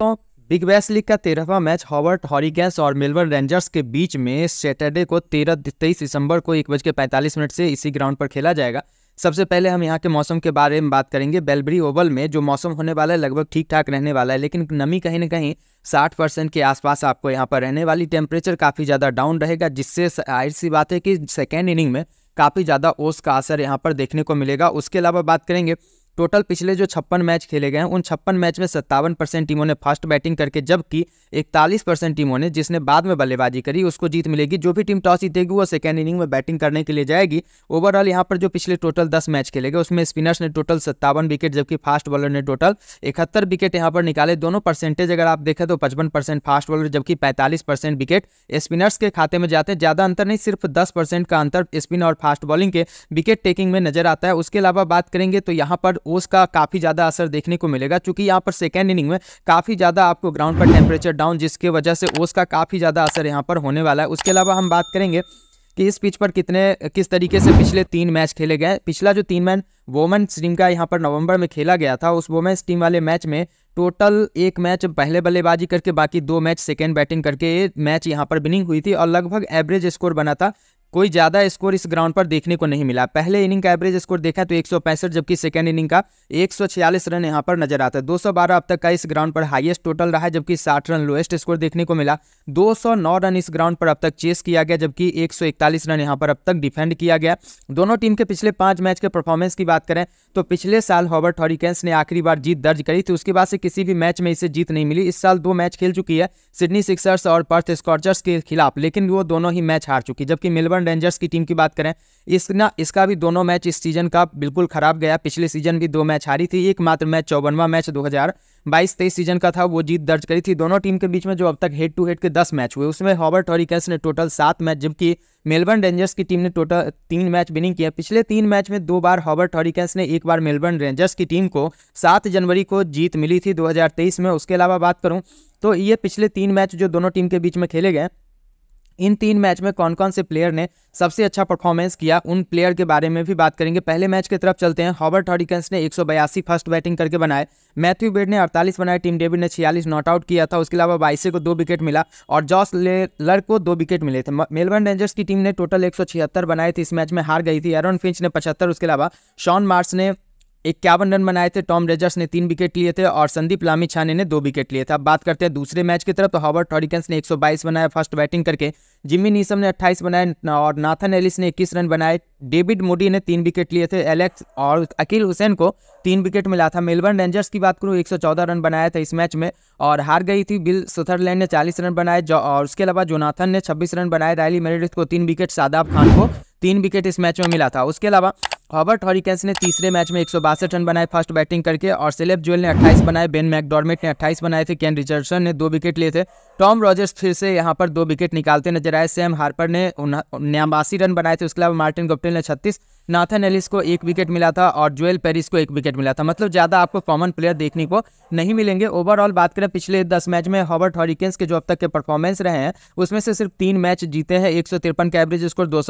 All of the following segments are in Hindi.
दोस्तों बिग बैस लीग का तेरहवा मैच हॉवर्ट हॉरीगैस और मेलबर्न रेंजर्स के बीच में सैटरडे को तेरह तेईस दिसंबर को एक बज के पैंतालीस मिनट से इसी ग्राउंड पर खेला जाएगा सबसे पहले हम यहाँ के मौसम के बारे में बात करेंगे बेलबरी ओवल में जो मौसम होने वाला है लगभग ठीक ठाक रहने वाला है लेकिन नमी कहीं ना कहीं 60 परसेंट के आसपास आपको यहाँ पर रहने वाली टेम्परेचर काफ़ी ज़्यादा डाउन रहेगा जिससे जाहिर सी बात है कि सेकेंड इनिंग में काफ़ी ज़्यादा ओस का असर यहाँ पर देखने को मिलेगा उसके अलावा बात करेंगे टोटल पिछले जो छप्पन मैच खेले गए हैं उन छप्पन मैच में सत्तावन परसेंट टीमों ने फास्ट बैटिंग करके जबकि इकतालीस परसेंट टीमों ने जिसने बाद में बल्लेबाजी करी उसको जीत मिलेगी जो भी टीम टॉस जीतेगी वो सेकेंड इनिंग में बैटिंग करने के लिए जाएगी ओवरऑल यहाँ पर जो पिछले टोटल दस मैच खेले गए उसमें स्पिनर्स ने टोटल सत्तावन विकेट जबकि फास्ट बॉलर ने टोटल इकहत्तर विकेट यहाँ पर निकाले दोनों परसेंटेज अगर आप देखें तो पचपन फास्ट बॉलर जबकि पैंतालीस विकेट स्पिनर्स के खाते में जाते हैं ज़्यादा अंतर नहीं सिर्फ दस का अंतर स्पिन और फास्ट बॉलिंग के विकेट टेकिंग में नजर आता है उसके अलावा बात करेंगे तो यहाँ पर ओस का काफ़ी ज़्यादा असर देखने को मिलेगा क्योंकि यहाँ पर सेकेंड इनिंग में काफ़ी ज़्यादा आपको ग्राउंड पर टेम्परेचर डाउन जिसके वजह से ओस का काफ़ी ज़्यादा असर यहाँ पर होने वाला है उसके अलावा हम बात करेंगे कि इस पिच पर कितने किस तरीके से पिछले तीन मैच खेले गए पिछला जो तीन मैन वोमेन टीम का यहाँ पर नवंबर में खेला गया था उस वोमेन टीम वाले मैच में टोटल एक मैच पहले बल्लेबाजी करके बाकी दो मैच सेकेंड बैटिंग करके मैच यहाँ पर विनिंग हुई थी और लगभग एवरेज स्कोर बना था कोई ज़्यादा स्कोर इस ग्राउंड पर देखने को नहीं मिला पहले इनिंग का एवरेज स्कोर देखा तो एक जबकि सेकेंड इनिंग का 146 रन यहाँ पर नजर आता है 212 अब तक का इस ग्राउंड पर हाईएस्ट टोटल रहा है जबकि 60 रन लोएस्ट स्कोर देखने को मिला 209 रन इस ग्राउंड पर अब तक चेस किया गया जबकि 141 रन यहाँ पर अब तक डिफेंड किया गया दोनों टीम के पिछले पांच मैच के परफॉर्मेंस की बात करें तो पिछले साल हॉबर्ट हॉरिकेंस ने आखिरी बार जीत दर्ज करी थी उसके बाद से किसी भी मैच में इसे जीत नहीं मिली इस साल दो मैच खेल चुकी है सिडनी सिक्सर्स और पर्थ स्कॉर्चर्स के खिलाफ लेकिन वो दोनों ही मैच हार चुकी जबकि मेलबर्न रॉयल रेंजर्स की टीम की बात करें इस ना इसका भी दोनों मैच इस सीजन का बिल्कुल खराब गया पिछले सीजन भी दो मैच हारी थी एकमात्र मैच चौवनवा मैच 2022 23 सीजन का था वो जीत दर्ज करी थी दोनों टीम के बीच में जो अब तक हेड टू हेड के दस मैच हुए उसमें हॉबर्ट हॉरिकेंस ने टोटल सात मैच जबकि मेलबर्न रेंजर्स की टीम ने टोटल तीन मैच विनिंग किया पिछले तीन मैच में दो बार हॉबर्ट हॉरिकेंस ने एक बार मेलबर्न रेंजर्स की टीम को सात जनवरी को जीत मिली थी दो में उसके अलावा बात करूँ तो ये पिछले तीन मैच जो दोनों टीम के बीच में खेले गए इन तीन मैच में कौन कौन से प्लेयर ने सबसे अच्छा परफॉर्मेंस किया उन प्लेयर के बारे में भी बात करेंगे पहले मैच की तरफ चलते हैं हॉबर्ट हॉडिकन्स ने एक फर्स्ट बैटिंग करके बनाए मैथ्यू बेड ने 48 बनाए टीम डेविड ने 46 नॉट आउट किया था उसके अलावा बाइसे को दो विकेट मिला और जॉस लेलर को दो विकेट मिले थे मेलबर्न रेंजर्स की टीम ने टोटल एक बनाए थे इस मैच में हार गई थी एरन फिंच ने पचहत्तर उसके अलावा शॉन मार्स ने इक्यावन रन बनाए थे टॉम रेजर्स ने तीन विकेट लिए थे और संदीप लामी छाने ने दो विकेट लिए थे अब बात करते हैं दूसरे मैच की तरफ तो हॉबर्ट हॉरिकन्स ने 122 बनाया फर्स्ट बैटिंग करके जिम्मी नीसम ने 28 बनाए और नाथन एलिस ने 21 रन बनाए डेविड मोडी ने तीन विकेट लिए थे एलेक्स और अकील हुसैन को तीन विकेट मिला था मेलबर्न रेंजर्स की बात करूँ एक रन बनाया था इस मैच में और हार गई थी बिल सुथरलैंड ने चालीस रन बनाए और उसके अलावा जोनाथन ने छब्बीस रन बनाए रायली मेरेडिथ को तीन विकेट शादाब खान को तीन विकेट इस मैच में मिला था उसके अलावा हॉबर्ट हॉरिकेंस ने तीसरे मैच में एक रन बनाए फर्स्ट बैटिंग करके और सेलेब जोएल ने 28 बनाए बेन मैकडॉर्मेट ने 28 बनाए थे केन रिचर्डसन ने दो विकेट लिए थे टॉम रॉजर्स फिर से यहाँ पर दो विकेट निकालते नजर आए सैम हार्पर ने उन्यासी रन बनाए थे उसके अलावा मार्टिन गुप्टिल ने छत्तीस नाथन एलिस को एक विकेट मिला था और जोएल पेरिस को एक विकेट मिला था मतलब ज़्यादा आपको कॉमन प्लेयर देखने को नहीं मिलेंगे ओवरऑल बात करें पिछले दस मैच में हॉबर्ट हॉरिकेन्स के जो अब तक के परफॉर्मेंस रहे हैं उसमें से सिर्फ तीन मैच जीते हैं एक का एवरेज स्कोर दो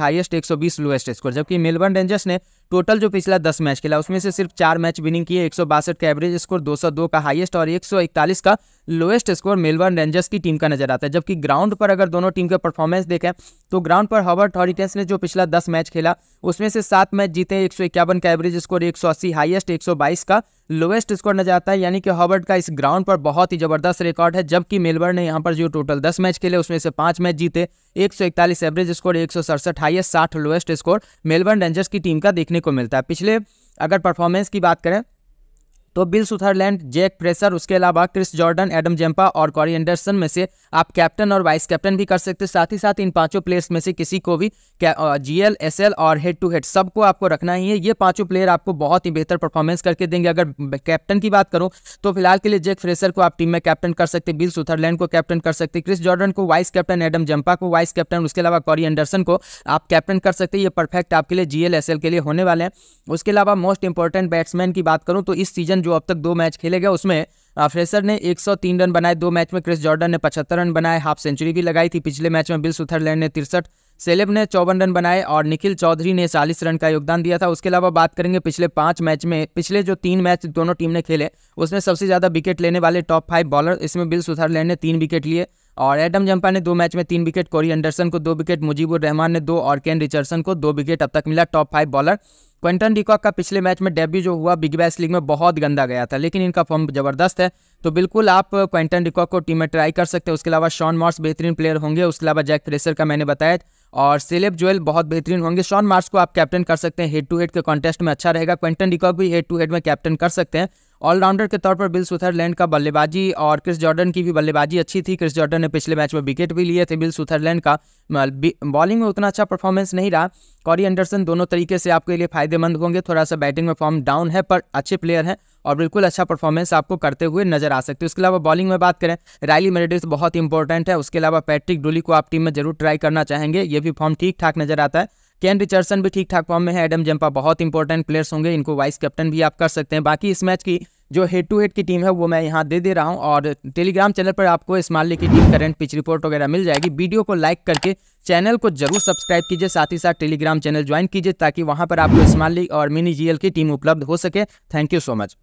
हाईएस्ट बीस लोएस्ट स्कोर जबकि मेलबर्न रेंजर्स ने टोटल जो पिछला दस मैच खेला उसमें से सिर्फ चार मैच विनिंग किए एक का एवरेज स्कोर 202 का हाईएस्ट और 141 का लोएस्ट स्कोर मेलबर्न रेंजर्स की टीम का नजर आता है जबकि ग्राउंड पर अगर दोनों टीम के परफॉर्मेंस देखें तो ग्राउंड पर हॉबर्ट हॉरिकेन्स ने जो पिछला दस मैच खेला उसमें से सात मैच जीते एक सौ इक्यावन का एवरेज स्कोर एक सौ अस्सी हाइएस्ट एक सौ बाईस का लोएस्ट स्कोर नजर आता है यानी कि हॉबर्ट का इस ग्राउंड पर बहुत ही जबरदस्त रिकॉर्ड है जबकि मेलबर्न ने यहाँ पर जो टोटल दस मैच खेले उसमें से पांच मैच जीते एक सौ इकतालीस एवरेज स्कोर एक सौ सड़सठ हाइएस्ट साठ लोएस्ट स्कोर मेलबर्न रेंजर्स की टीम का देखने को मिलता है पिछले अगर परफॉर्मेंस की बात करें तो बिल सुथरलैंड जैक प्रेसर उसके अलावा क्रिस जॉर्डन एडम जेम्पा और कॉरी एंडरसन में से आप कैप्टन और वाइस कैप्टन भी कर सकते हैं साथ ही साथ इन पांचों प्लेयर्स में से किसी को भी जीएल एसएल और हेड टू हेड सबको आपको रखना ही है ये पांचों प्लेयर आपको बहुत ही बेहतर परफॉर्मेंस करके देंगे अगर कैप्टन की बात करूं तो फिलहाल के लिए जैक फ्रेसर को आप टीम में कैप्टन कर सकते बिल सुथरलैंड को कैप्टन कर सकते क्रिस जॉर्डन को वाइस कैप्टन एडम जम्पा को वाइस कैप्टन उसके अलावा कॉरी एंडरसन को आप कैप्टन कर सकते ये परफेक्ट आपके लिए जीएल के लिए होने वाले हैं उसके अलावा मोस्ट इंपॉर्टेंट बैट्समैन की बात करूँ तो इस सीजन जॉर्डन जो अब तक दो मैच खेले गए उसमें फ्रेसर ने 103 रन बनाए दो मैच में क्रिस जॉर्डन ने 75 रन बनाए हाफ सेंचुरी भी लगाई थी पिछले मैच में बिल सुथरलैंड ने तिरसठ सेलेब ने चौवन रन बनाए और निखिल चौधरी ने चालीस रन का योगदान दिया था उसके अलावा बात करेंगे पिछले पाँच मैच में पिछले जो तीन मैच दोनों टीम ने खेले उसमें सबसे ज़्यादा विकेट लेने वाले टॉप फाइव बॉलर इसमें बिल सुथरलैंड ने तीन विकेट लिए और एडम जंपा ने दो मैच में तीन विकेट कोरी एंडरसन को दो विकेट मुजीबुर रहमान ने दो और केन रिचर्सन को दो विकेट अब तक मिला top five bowler Quinton de Kock का पिछले मैच में डेब्यू जो हुआ बिग बैस लीग में बहुत गंदा गया था लेकिन इनका फॉर्म जबरदस्त है तो बिल्कुल आप क्वेंटन डिकॉक को टीम में ट्राई कर सकते हैं उसके अलावा शॉन मार्स बेहतरीन प्लेयर होंगे उसके अलावा जैक फ्रेसर का मैंने बताया और सेलेब जोएल बहुत बेहतरीन होंगे शॉन मार्स को आप कैप्टन कर सकते हैं हेड टू हेड के कॉन्टेस्ट में अच्छा रहेगा क्वेंटन डिकॉक भी हेड टू हेड में कैप्टन कर सकते हैं ऑलराउंडर के तौर पर बिल सुथरलैंड का बल्लेबाजी और क्रिस जॉर्डन की भी बल्लेबाजी अच्छी थी क्रिस जॉर्डन ने पिछले मैच में विकेट भी लिए थे बिल सुथरलैंड का बॉलिंग में उतना अच्छा परफॉर्मेंस नहीं रहा कॉरी एंडरसन दोनों तरीके से आपके लिए फायदेमंद होंगे थोड़ा सा बैटिंग में फॉर्म डाउन है पर अच्छे प्लेयर हैं और बिल्कुल अच्छा परफॉर्मेंस आपको करते हुए नजर आ सकते हैं उसके अलावा बॉलिंग में बात करें रैली मेरेडिस बहुत इंपॉर्टेंट है उसके अलावा पैट्रिक डुली को आप टीम में जरूर ट्राई करना चाहेंगे ये भी फॉर्म ठीक ठाक नजर आता है केन रिचर्सन भी ठीक ठाक फॉर्म में है एडम जम्पा बहुत इंपॉर्टेंट प्लेयर्स होंगे इनको वाइस कैप्टन भी आप कर सकते हैं बाकी इस मैच की जो हेड टू हेड की टीम है वो मैं यहाँ दे दे रहा हूँ और टेलीग्राम चैनल पर आपको इस माले की टीम करेंट पिच रिपोर्ट वगैरह मिल जाएगी वीडियो को लाइक करके चैनल को जरूर सब्सक्राइब कीजिए साथ ही साथ टेलीग्राम चैनल ज्वाइन कीजिए ताकि वहाँ पर आपको इस्माल लीग और मिनी जीएल की टीम उपलब्ध हो सके थैंक यू सो मच